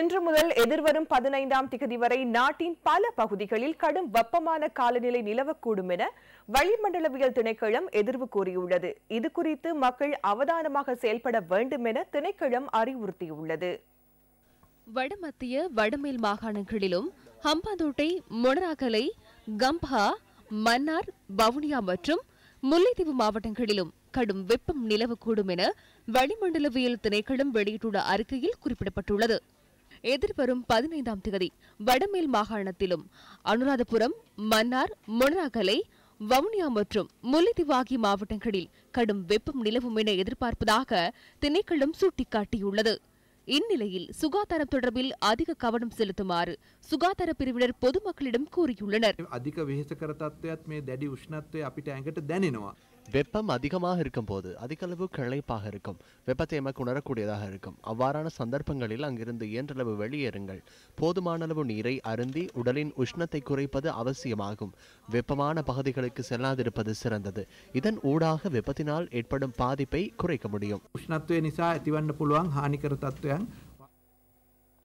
இன்று முதல் எதிர்வரும் பதினைந்தாம் திகதி வரை நாட்டின் பல பகுதிகளில் கடும் வெப்பமான காலநிலை நிலவக்கூடும் என வளிமண்டலவியல் திணைக்களம் எதிர்வு கூறியுள்ளது இதுகுறித்து மக்கள் அவதானமாக செயல்பட வேண்டும் என திணைக்களம் அறிவுறுத்தியுள்ளது வடமத்திய வடமேல் மாகாணங்களிலும் ஹம்பாந்தோட்டை மொனராகலை கம்பா மன்னார் வவுனியா மற்றும் முல்லைத்தீவு மாவட்டங்களிலும் கடும் வெப்பம் நிலவக்கூடும் என வளிமண்டலவியல் திணைக்களம் வெளியிட்டுள்ள அறிக்கையில் குறிப்பிடப்பட்டுள்ளது எதிர்வரும் பதினைந்தாம் தேதி வடமேல் மாகாணத்திலும் அனுராதபுரம் மன்னார் மொனாகலை வவுனியா மற்றும் முல்லைத்தீவு மாவட்டங்களில் கடும் வெப்பம் நிலவும் என எதிர்பார்ப்பதாக திணைக்களம் சுட்டிக்காட்டியுள்ளது இந்நிலையில் சுகாதாரம் தொடர்பில் அதிக கவனம் செலுத்துமாறு சுகாதார பிரிவினர் பொதுமக்களிடம் கூறியுள்ளனர் அதிக விசேஷகர தத்துவத்மே தடி உஷ்ணத்தை அப்பிட்ட අපිට ඇඟට வெப்பம் அதிகமாக இருக்கும் போது அதிகளவு கிளைப்பாக இருக்கும் வெப்பத்தை எமக்கு உணரக்கூடியதாக இருக்கும் அவ்வாறான சந்தர்ப்பங்களில் அங்கிருந்து இயன்றளவு வெளியேறுங்கள் போதுமான அளவு நீரை அருந்தி உடலின் உஷ்ணத்தை குறைப்பது அவசியமாகும் வெப்பமான பகுதிகளுக்கு செல்லாதிருப்பது சிறந்தது இதன் ஊடாக வெப்பத்தினால் ஏற்படும் பாதிப்பை குறைக்க முடியும் உஷ்ணத்துவ நிசா எத்திவண்ண புலுவாங் ஹானிகர தத்துவம்